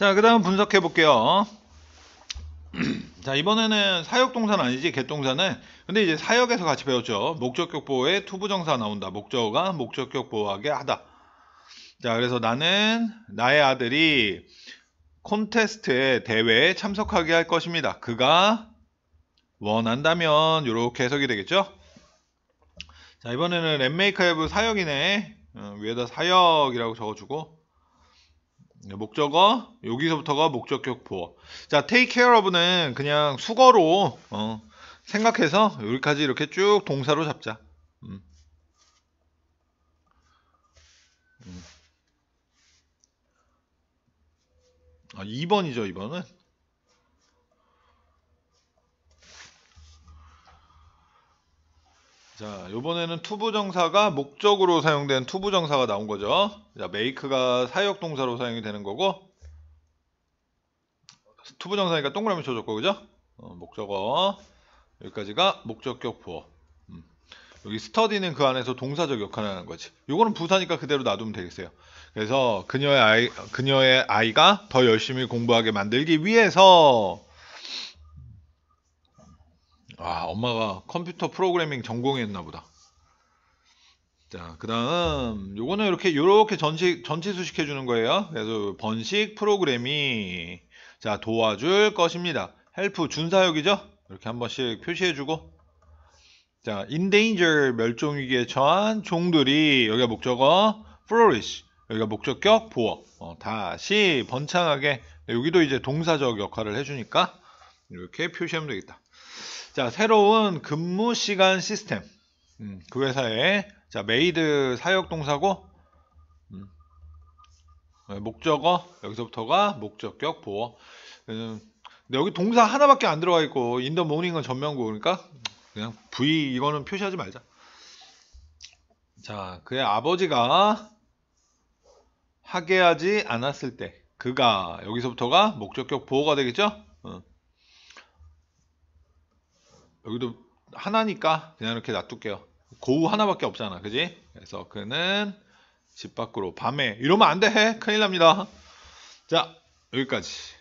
자, 그 다음 분석해 볼게요. 자, 이번에는 사역동사는 아니지, 개동사는 근데 이제 사역에서 같이 배웠죠. 목적격보호에 투부정사 나온다. 목적어가 목적격보호하게 하다. 자, 그래서 나는 나의 아들이 콘테스트에 대회에 참석하게 할 것입니다. 그가 원한다면 이렇게 해석이 되겠죠. 자, 이번에는 랩메이커의 사역이네. 어, 위에다 사역이라고 적어주고 네, 목적어 여기서부터가 목적격포자 take care of는 그냥 수거로 어, 생각해서 여기까지 이렇게 쭉 동사로 잡자 음. 음. 아 2번이죠 2번은 자, 요번에는 투부정사가 목적으로 사용된 투부정사가 나온 거죠. 자, make가 사역동사로 사용이 되는 거고 투부정사니까 동그라미 쳐줬고 그죠? 어, 목적어 여기까지가 목적격포 음. 여기 스터디는 그 안에서 동사적 역할을 하는 거지 요거는 부사니까 그대로 놔두면 되겠어요 그래서 그녀의 아이, 그녀의 아이가 더 열심히 공부하게 만들기 위해서 아, 엄마가 컴퓨터 프로그래밍 전공했나 보다. 자, 그 다음, 요거는 이렇게, 요렇게 전치, 전치수식 해주는 거예요. 그래서 번식 프로그램이, 자, 도와줄 것입니다. 헬프 준사역이죠? 이렇게 한 번씩 표시해주고. 자, endanger, 멸종위기에 처한 종들이, 여기가 목적어, flourish, 여기가 목적격, 보어. 어, 다시 번창하게, 여기도 이제 동사적 역할을 해주니까, 이렇게 표시하면 되겠다. 자, 새로운 근무 시간 시스템. 음, 그 회사에 자, 메이드 사역 동사고 음, 네, 목적어 여기서부터가 목적격 보어. 음, 근데 여기 동사 하나밖에 안 들어가 있고 인더 모닝은 전면고 그러니까 그냥 V 이거는 표시하지 말자. 자, 그의 아버지가 하게 하지 않았을 때 그가 여기서부터가 목적격 보호가 되겠죠? 어. 여기도 하나니까 그냥 이렇게 놔둘게요 고우 하나밖에 없잖아 그지 그래서 그는 집 밖으로 밤에 이러면 안돼 큰일 납니다 자 여기까지